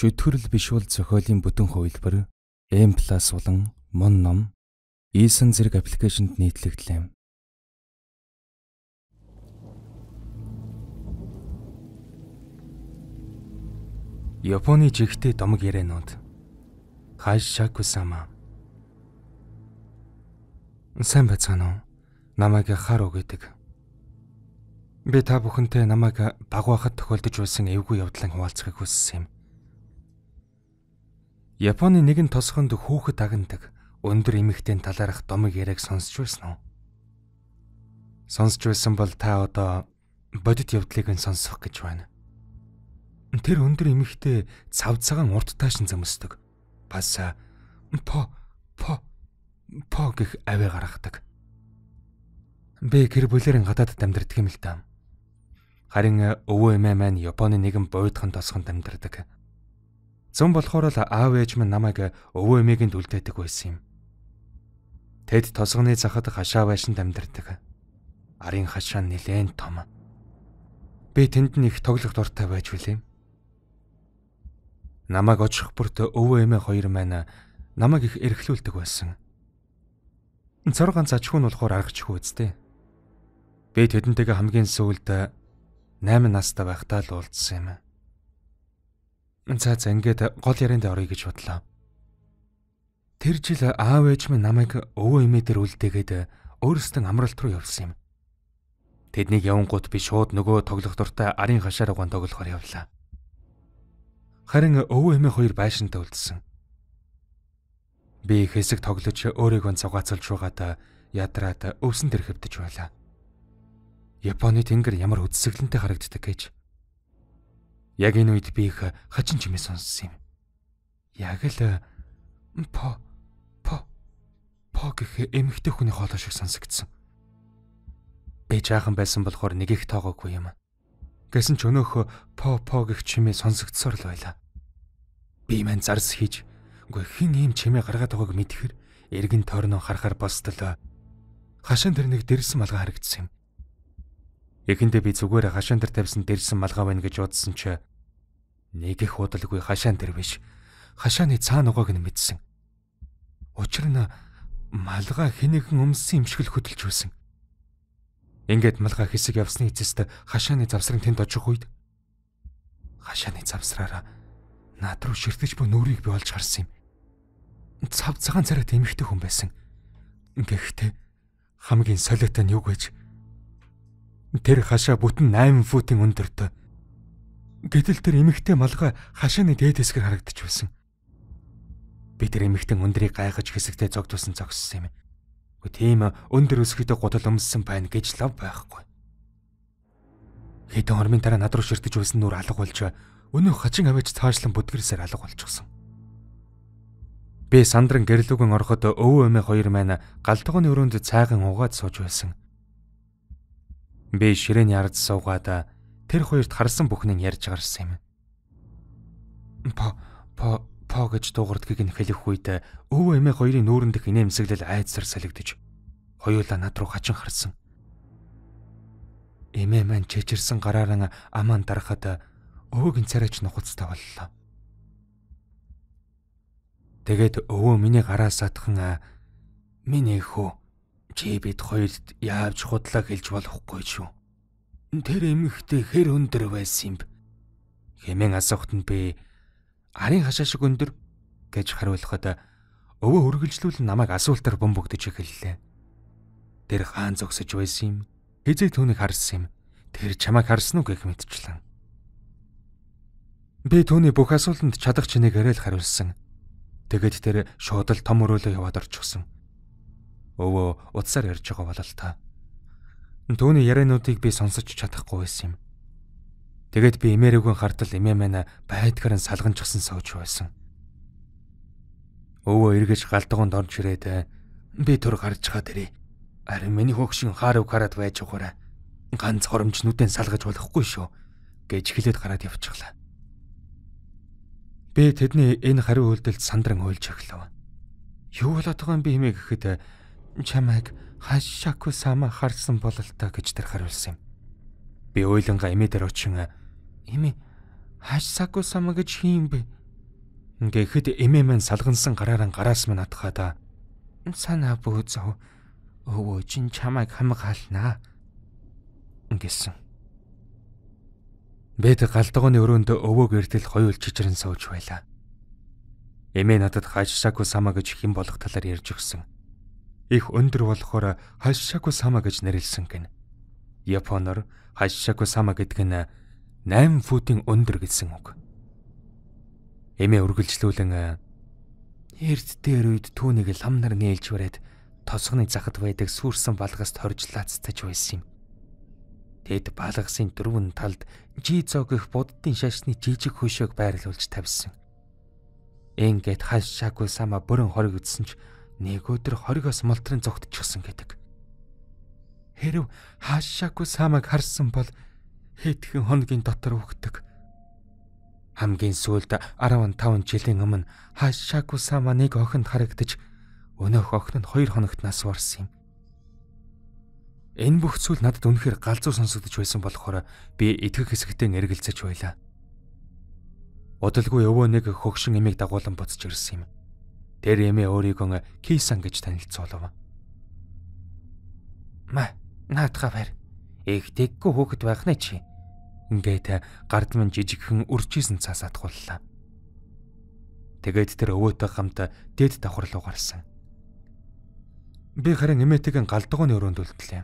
шүтгэрл бишүүл зохиолын бүтэн хувилбар M+ болон Мон ном Ийсэн зэрэг аппликейшнд нийтлэгдлээ. Японы жигтэй домог ярианууд Хашакусама Сайн байцгаана уу? Намайг Хару гэдэг. Би та бүхэнтэй намайг баг байхад тохиолдож байсан эвгүй явдлын хуваалцахыг хүссэн юм. Японы нэгэн тосгонд хүүхэд тагнадаг өндөр эмэгтэй талаарх домыг яриаг сонсч байсан уу? Сонсч байсан бол та одоо бодит явдлыг нь сонсох гэж байна. Тэр өндөр эмэгтэй цав цагаан урт таашин замсдаг. Бас по по по гэх авэ гаргадаг. Би гэр бүлэрийн гадаадд амьдардаг юм л даа. Харин өвөө эмээ маань Японы нэгэн буйдхан тосгонд амьдардаг Зам болохоор л аав ээж минь намайг өвөө эмээгийн дүлдээдэг байсан юм. Тэд тосгоны захад хашаа байшинд амьдардаг. Арын хашаа нэлээд том. Би тэнд нь их тоглох дуртай байж билээ. Намайг очих бүрт өвөө эмээ хоёр маань намайг их эрхлүүлдэг байсан. Цор ганц аж ахуй нь болохоор аргачгүй үсттэй. Би тэдэнтэйгээ хамгийн сүүлд 8 настай байхдаа л уулзсан юм. За за ингээд гол ярианд оръё гэж бодлоо. Тэр жил аав ээж минь намайг өвөө эмээ дээр үлдээгээд өөрсдөө амралт руу явуулсан юм. Тэднийг явангууд би шууд нөгөө тоглох дуртай арын хашаар угаан тоглохоор явлаа. Харин өвөө эмээ хоёр байшинтай үлдсэн. Би хэсэг тоглож өөрийгөө цугаацалж байгаадаа ядраад өвсөн төр хөвдөж байлаа. Японы тэнгэр ямар үдсгэлэнтэй харагддаг гэж Яг энэ үед би их хачин чимээ сонссон юм. Яг л по по по гэх эмэгтэй хүний хоолой шиг сонсогдсон. Би жаахан байсан болохоор нэг их тоогоогүй юм. Гэсэн ч өнөөхөө по по гэх чимээ сонсогдсоор л байлаа. Би мань зарс хийж үгүй хин ийм чимээ гаргаад байгааг мэдхэр эргэн тойрноо харахаар бостол хашаан тэр нэг дэрсэн малгай харагдсан юм. Эхэндээ би зүгээр хашаан дээр тавьсан дэрсэн малгай байна гэж удсан ч Нэг их удалгүй хашаан дэрвэш хашааны цаана угааг нь мэдсэн. Учир нь малгай хинэгэн өмссөн юм шиг л хөдөлж байсан. Ингээд малгай хэсэг явсны эцэст хашааны завсрын тэнд очих үед хашааны завсраараа над руу ширтгэж буй нүрийг би олж харсан юм. Цав цагаан цараа тэмхтэй хүн байсан. Гэхдээ хамгийн солиотой нь юу гэж тэр хашаа бүтэн 8 футын өндөртэй Гэтэл тэр эмэгтэй малгай хашааны дээд хэсгэр харагдчихвсэн. Би тэр эмэгтэй өндрийг гайхаж хэсэгтээ зогтуулсан зогссон юм. Гэхдээ тийм өндөр өсгөдөө гудал өмссөн байна гэж лав байхгүй. Хэдэн хормын дараа над руу ширтэж үлсэн нүр алга болж өнөө хачин аваач цаашлан бүдгэрсээр алга болчихсон. Би сандран гэрлүүгэн ороход өвөө эмээ хоёр маань галтгооны өрөөнд цайган угаад сууж байсан. Би ширээний ард суугаад тэр хоёрт харсан бүхнийг ярьж гарсан юм. По по по гэж дуугардгийг нь хэлэх үед өвөө эмээ хоёрын нүүрэн дэх инээмсэглэл айдсар салгидж хоёулаа над руу хачин харсан. Эмээ маань чичирсэн гараараа амаан дарахад өвөөгийн царайч нухацтай боллоо. Тэгээд өвөө миний гараас атхан миний хөө чи бид хоёрт яавч худлаа хэлж болохгүй шүү Тэр эмэгтэй хэр өндөр байсан юм бэ? Хэмээн асуухад нь би арын хашаа шиг өндөр гэж хариулахад өвөө үргэлжлүүлэн намайг асуултаар бөмбөгдөж эхэллээ. Тэр хаан зогсож байсан юм. Хизээ түүнийг харсан юм. Тэр чамайг харсан уу гэх мэтчлэн. Би түүний бүх асуултанд чадах чинээгээр л хариулсан. Тэгэд тэр шууд л том өрөөлөө яваад орчихсон. Өвөө утсаар ярьж байгаа болол та. Төвний яриануудыг би сонсож чадахгүй байсан юм. Тэгэд би эмээрэгэн хартал эмээ мэнэ байдгаар нь салганчихсан сууж байсан. Өвөө эргэж галдгоонд орж ирээд би төр гарч хаад ирээ. Харин миний хөөгшин хаарав хараад байж угаарай. Ганц хоромж нүдэн салгаж болохгүй шүү гэж хэлээд гараад явчихлаа. Би тэдний энэ хариу үйлдэлд сандран ойлж эхлэв. Юу болоод байгаа юм би хэмээх гэхэд чамайг Хашаку сама харсан бололтой гэж тэр хариулсан юм. Би ойлонга эмээ дээр очин эмээ хашаку сама гэж хийм бэ. Ингээхэд эмээ маань салгансан гараараа гараас минь атхаада. Санаа бөөцөө өвөө чин чамайг хамгаалнаа гэсэн. Бид галдгооны өрөөнд өвөөг эртэл хоёул чичрэн сууж байлаа. Эмээ надад хашаку сама гэж хэн болох талаар ярьж өгсөн их өндөр болохоор хашшаку сама гэж нэрлсэн гин. Японоор хашшаку сама гэдэг нь 8 футын өндөр гэсэн үг. Эмээ үргэлжлүүлэн эрд дээр үед түүнийг лам нар нээлж барээд тосгоны захад байдаг сүрсэн балгаас торж лацтаж байсан юм. Тэд балгасын дөрвөн талд Жицог их буддын шашны жижиг хөшөөг байрлуулж тавьсан. Ингээд хашаагүй сама бүрэн хориг үтсэн ч нэг өдөр хоригоос молдрын зогтчихсан гэдэг. Хэрв хаашаагүй самаг харсан бол хэдхэн хоногийн дотор үхдэг. Хамгийн сүүлд 15 жилийн өмнө хаашаагүй сама нэг охинд харагдаж өнөөх охин нь 2 хоногт нас барсан юм. Энэ бүх зүйл надад үнэхээр галзуу сонсогдож байсан болохоор би итгэх хэсэгтэн эргэлзэж байлаа. Удалгүй өвөө нэг хөгшин эмийг дагуулan буцаж ирсэн юм. Тэр эмээ өөрийгөө Кисан гэж танилцуулав. Ма, наадхаа барь. Их тэггүй хөөхд байх нэ чи. Ингээд гард минь жижигхэн үржижсэн цаас атгууллаа. Тэгээд тэр өвөөтэй хамт дээд давхар руу гарсан. Би харин эмээтэйгэн галдгооны өрөөнд үлдлээ.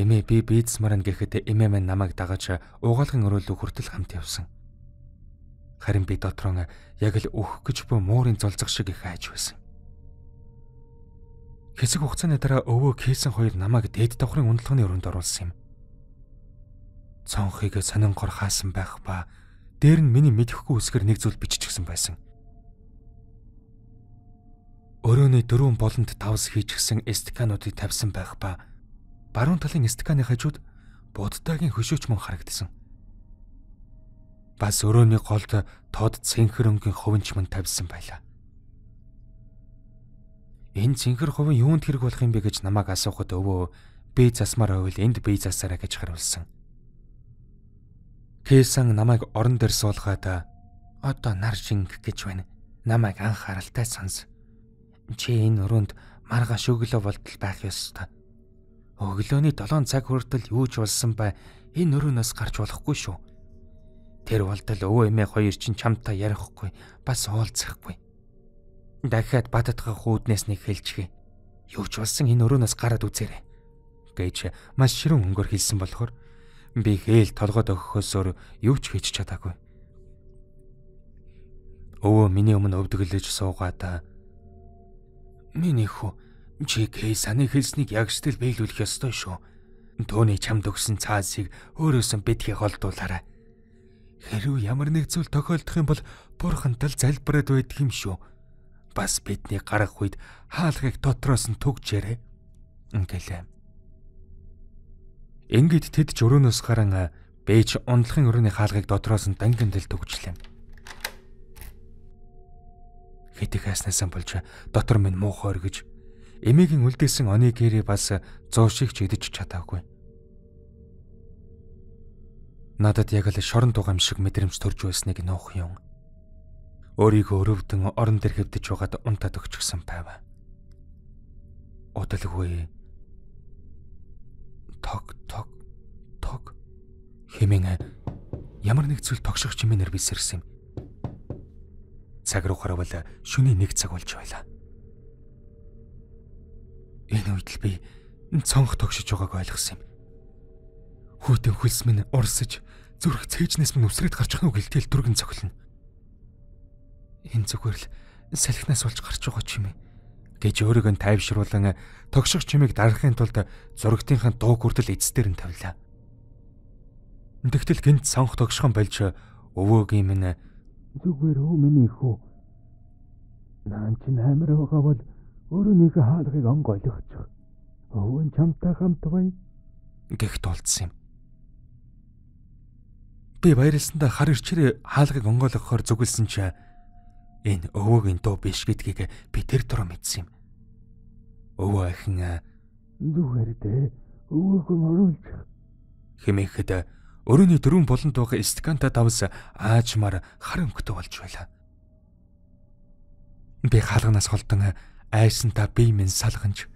Эмээ би бийдсмарна гэхэд эмээ минь намайг дагаж угаалгын өрөө рүү хүртэл хамт явсан. Харин би дотор нь яг л өөх гэж буй муурын золзох шиг их айж байсан. Хэсэг хугацааны дараа өвөө Кейсэн хоёр намайг дээд давхрын үнэлгээний өрөөнд оруулсан юм. Цонхыг сонин гор хаасан байх ба дээр нь миний мэдэхгүй үсгэр нэг зүйл биччихсэн байсан. Өрөөний дөрвөн болонд тавс хийчихсэн стакануудыг тавьсан байх ба баруун талын стаканы хажууд буддаагийн хөшөөч мөн харагдсан бас өрөөний голд тод цэнхэр өнгийн хувинч мөн тавьсан байлаа. Энэ цэнхэр хувин юунд хэрэг болох юм бэ гэж намайг асуухад өвөө би засмаар байвал энд би засаараа гэж хариулсан. Кэсан намайг орон дээр суулгаад одоо нар шинг гэж байна. Намайг анхааралтай сонс. Чи энэ өрөөнд маргааш өглөө болтол байх ёстой. Өглөөний 7 цаг хүртэл юу ч болсон бай энэ өрөөнөөс гарч болохгүй шүү Тэр болтол өвөө эмээ хоёр ч чамтай ярихгүй бас уулзахгүй. Дахиад баттахах үүднээс нэг хэлчихэ. Юу ч болсон энэ өрөөнөөс гараад үзээрэй гэж маш ширүүн өнгөөр хэлсэн болохоор би хээл толгойд өгөхөөсөр юу ч хийж чадаагүй. Өвөө миний өмнө өвдөглөж суугаад "Миний хүү, чи кей саны хэлснийг яг сэтгэл биелүүлэх ёстой шүү. Төвний чамд өгсөн цаасыг өөрөөсөө битгий холдуулаарай. Хэрв ямар нэг зүйл тохиолдох юм бол бурхантай залбираад байдаг юм шүү. Бас бидний гарах үед хаалхыг дотроос нь төгчээрэй. Ингэлээ. Ингээд тэд жөрөөнөөс гарan бэж ундлахын өрөөний хаалгыг дотроос нь дангиндэл төгчлээ. Хэтих хааснасаа болж дотор минь муухай оргиж эмээгийн үлдээсэн оны гэрээ бас зов шиг ч идэж чадаагүй. Надад яг л шорон тугаам шиг мэдрэмж төрж байсныг нуух юм. Өөрийгөө өрөвдөн орон дээр хэвдэж байгаад унтаад өгчихсэн байв. Удалгүй ток ток ток хэмээн ямар нэг зүйл тогших чимээр би сэрсэн юм. Цаг руу харвал шөнийн нэг цаг болж байлаа. Энэ үед л би цонх тогшиж байгааг ойлгосон юм. Хүүтэн хөлс минь урсаж зүрх цээжнээс минь үсрээд гарч байгаа нүгэл тэл дүргэн цохилно. Энэ зүгээр л салхинаас болж гарч байгаа ч юм ээ гэж өөрийгөө тайвшруулан тогших чимийг дарахын тулд зургтынхын дуу хүртэл эцсдэр нь тавилаа. Тэгтэл гинт сонх тогшхон болж өвөөгийн минь зүгээр өө миний хүү наан чинь амар байгаа бол өөрийнхөө хаалгыг онго ойлгож. Өвөө нь чамтай хамт бай. гэхт олдсон юм. Би баярлсандаа хар ирчээр хаалгыг онгойлгохоор зүгэлсэн ч энэ өвөөгийн дуу биш гэдгийг би тэр дөрөө мэдсэн юм. Өвөө ахин э, зүгээр дээ. Өвөөгийн оруулж хэмээхэд э, өрөөний дөрвөн болон туух стаканта давс аажмаар хар өнгөтэй болж байлаа. Би хаалганаас холдон э, айсантаа бие минь салганж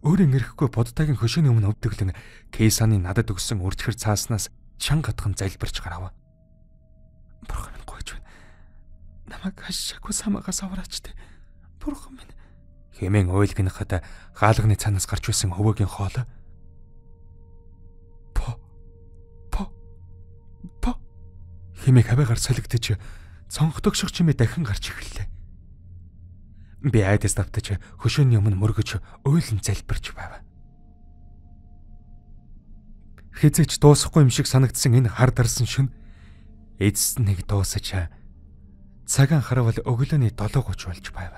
өөрийн эрэхгүй бодтагийн хөшөөний өмнө өвдөглөн Кейсаны надад өгсөн үрчхэр цааснаас чанга хатхан залбирч гарав. Бурхан минь гойж байна. Намайг хашаагүй самагаас авраач те. Бурхан минь хэмээн ойлгоноход хаалганы цанаас гарч байсан хөвөгийн хоол по по по хэмээн хаваагаар солигдож цонхтогших чимээ дахин гарч эхэллээ. Би айдас давтаж хөшөөний өмнө мөргөж ойлон залбирч байв хизээч дуусахгүй юм шиг санагдсан энэ хар дарсан шин эцэст нь нэг дуусаж цаг анхаарвал өглөөний 7:30 болж байв.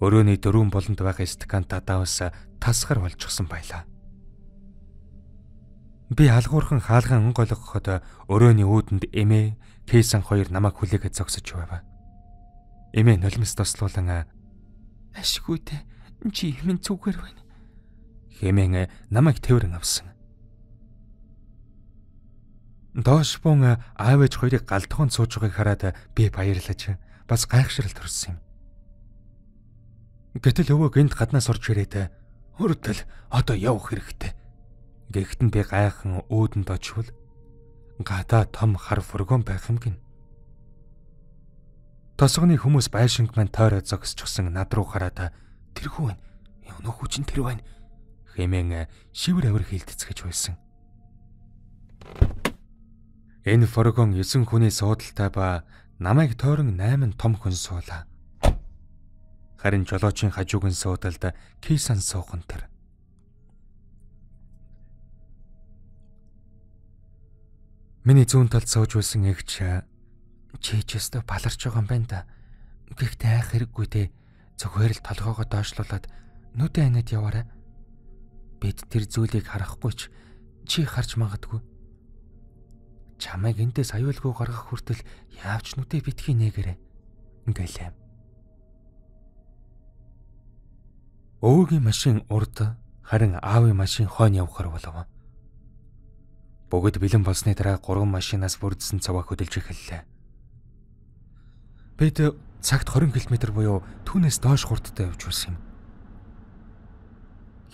Өрөөний дөрвөн болонд байх стакан тадаавс тасгар болчихсон байлаа. Би алгуурхан хаалган онг ойлгоход өрөөний үүдэнд эмээ Кейсан хоёр намайг хүлээхэд зогсож байв. Эмээ нулимс тослуулан "Ашгүй те. Чи минь зүгээр байна хэмээн э, намайг тээврэн авсан. Доош бун э, аав ээж хоёрыг галдхан сууж байгааг хараад э, би баярлаж бас гайхширал төрсөн юм. Гэтэл өвөө гинт гаднаас орж ирээд "Хүртэл одоо явах хэрэгтэй." Гэхдээ би гайхан өөдөнд очивол гадаа том хар фургон байх юм гин. Тосгоны хүмүүс байшинг маань тойроо зогсчихсан над руу хараад "Тэрхүү байна. Өнөөх хүчин тэр байна хэмээн э, шивэр авир хилдэцгэж байсан. Энэ форгон 9 хүний суудалтай ба намайг тойрон 8 том хүн суулаа. Харин жолоочийн хажуугийн суудалд Кисан суухан тэр. Миний зүүн талд сууж байсан эгч э, чичэстө баларч байгаа юм байна да. Гэхдээ айх хэрэггүй дээ. Зөвхөөр л толгоогоо доошлуулад нүдэн анаад яваарай. Бид тэр зүйлийг харахгүй ч чи харж магадгүй. Чамайг эндээс аюулгүй гаргах хүртэл яавч нүдэ битгий нээгэрэ. Ингэлээ. Өвгийн машин урд харин аавын машин хойно явхаар болов. Бүгд бэлэн болсны дараа гурван машинаас бүрдсэн цаваа хөдөлж эхэллээ. Бид цагт 20 км буюу түүнээс доош хурдтай явж байсан юм.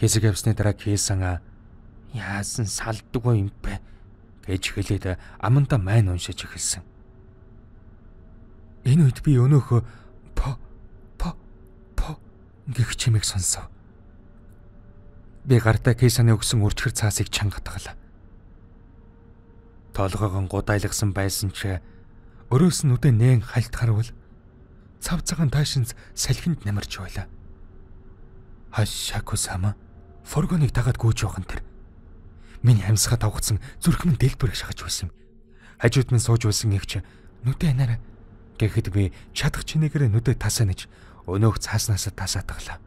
Хэсэг явсны дараа Кейсан яасан салддаггүй юм бэ гэж хэлээд аманда майн уншиж эхэлсэн. Энэ үед би өнөөхөө по по по гэх чимийг сонсов. Би гартаа Кейсаны өгсөн үрчгэр цаасыг чангатгалаа. Толгойгон гудайлгсан байсан ч өрөөс нь үдэ нэн хальт харвал цав цагаан таашинз салхинд намарч байлаа. Хашааку сама Форгоныг дагаад гүйж явах нь тэр. Миний амьсгаа давхцсан зүрхмэн дэлбэрэх шахаж байсан юм. Хажууд минь сууж байсан ихч нүдэ анаараа гэхэд би чадах чинээгээр нүдэ тасаа нэж өнөөх цааснасаа тасаа таглаа.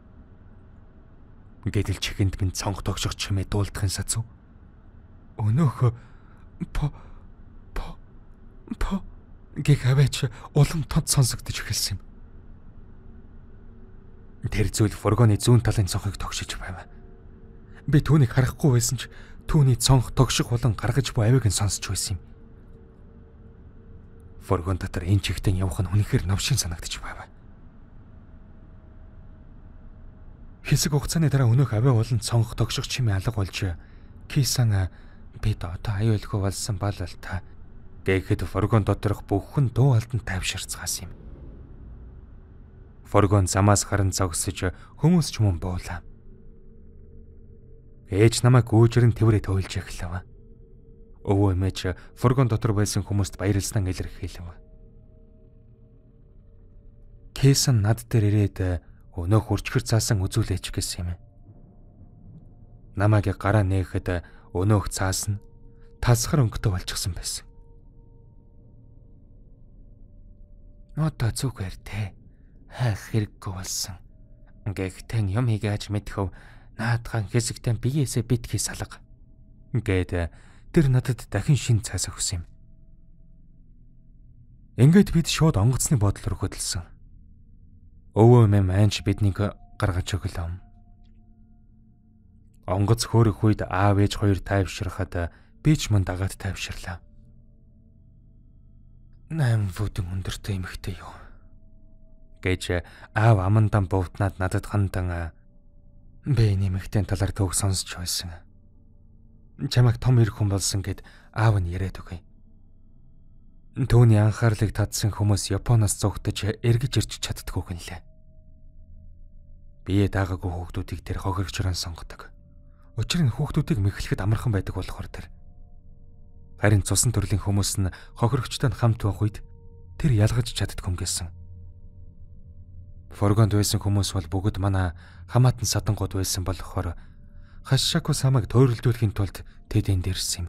Гэтэл чихэнд минь цонх тогшох чимээ дуулдахын сацв. Өнөөх по по по гэх хаваач улам тод сонсогдож эхэлсэн юм. Тэр зүйл фургоны зүүн талын цонхыг тогшиж байваа. Би түүнийг харахгүй байсан ч түүний цонх тогших болон гаргаж буй авиг нь сонсч байсан юм. Форгон дотор энэ чигтэн явах нь үнэхээр новшин санагдчих байв. Хэсэг хугацааны дараа өнөөх авиа болон цонх тогших чимээ алга болж Кисан бид одоо аюулгүй болсон бал л та гэхэд форгон доторх бүхэн дуу алдан тайвширцгаас юм. Форгон замаас харан зогсож хүмүүс ч мөн буулаа. Ээж намайг гүйжрэн тэрвэрэ тойлж эхлэв. Өвөө эмээж фургон дотор байсан хүмүүст баярлсан илэрхийлэв. Кейсэн над дээр ирээд өнөө хурцгэр цаасан үзүүлээч гэсэн юм. Намайг гараа нээхэд өнөөх цаас нь тасхар өнгөтэй болчихсон байсан. Одоо зүгээр те. Хайх хэрэггүй болсон. Гэхдээ юм хийгээч мэдхв наадхан хэсэгтэн биеэсээ битгий салга. Ингээд э, тэр надад дахин шин цаас өгс юм. Ингээд бид шууд онгоцны бодол руу хөдөлсөн. Өвөө мэм айнч биднийг гаргаж өглөө. Онгоц хөөрөх үед аав ээж хоёр тайвширхад э, би ч мөн дагаад тайвширлаа. 8 футын өндөртэй эмэгтэй юу гэж э, аав амандан буутнаад надад хандан Би нэмэгтэй талаар төг сонсч байсан. Чамаг том ирэх хүн болсон гэд аав нь яриад өгье. Төвний анхаарлыг татсан хүмүүс Японоос зүгтэж эргэж ирж чаддгүй гэнэ лээ. Бие даагаагүй хүүхдүүдийг тэр хохирчрон сонгодог. Учир нь хүүхдүүдийг мэхлэхэд амархан байдаг болохоор тэр. Харин цусан төрлийн хүмүүс нь хохирогчтой хамт байх үед тэр ялгаж чаддгүй юм гэсэн. Фургонд байсан хүмүүс бол бүгд манай хамаатан садангууд байсан болохоор Хашшаку самыг тойролдуулахын тулд тэд энд ирсэн юм.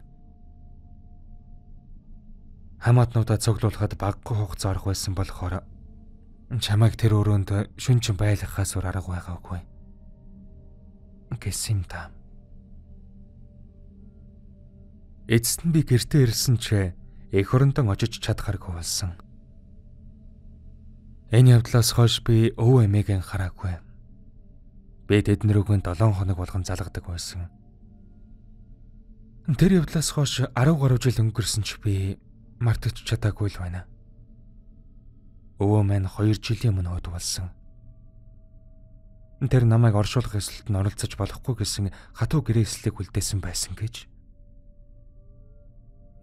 Хамаатнуудаа цоглуулахад баггүй хугацаа орох байсан болохоор чамайг тэр өрөөнд шүнчин байлгахаас өөр арга байгаагүй. гэсэн та. Эцэст нь би гэртээ ирсэн ч эх хөрөндөн очиж чадхааргүй болсон. Энэ явдлаас хойш би өв эмээг анхаараагүй. Би тэднэрүүгэн 7 хоног болгон залгадаг байсан. Тэр явдлаас хойш 10 гаруй жил өнгөрсөн ч би мартаж чадаагүй л байна. Өвөө минь 2 жилийн өмнө хөдөлсөн. Тэр намайг оршуулах эсэлд нь оролцож болохгүй гэсэн хатуу гэрээслийг үлдээсэн байсан гэж.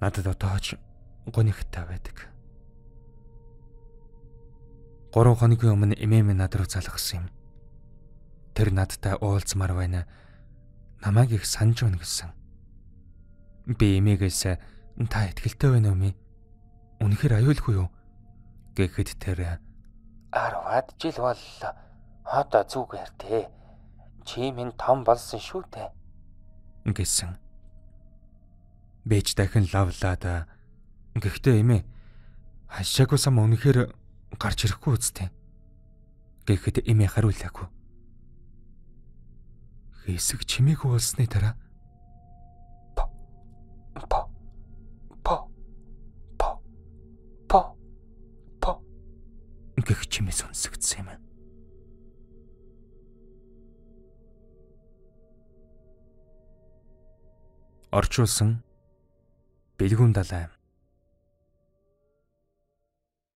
Надад отооч гонигтай байдаг. 3 хоногийн өмнө эмээм над руу залгсан юм. Тэр надтай уулзмаар байна. Намайг их санаж байна гэсэн. Би эмээгээс та ихтэлтэй байна уу минь? Үнэхээр аюулгүй юу? гэхэд тэр 10-аад жил боллоо. Одоо зүг ярьтээ. Чи минь том болсон шүү дээ. гэсэн. Бэж дахин лавлаад. Гэхдээ эмээ хашаагүй сам үнэхээр гарч ирэхгүй үстэй. Гэхэд эмээ хариулаагүй. Хэсэг чимээгүй болсны дараа по по по по по по гэх чимээ сонсогдсон юм. Орчуулсан бэлгүүн далай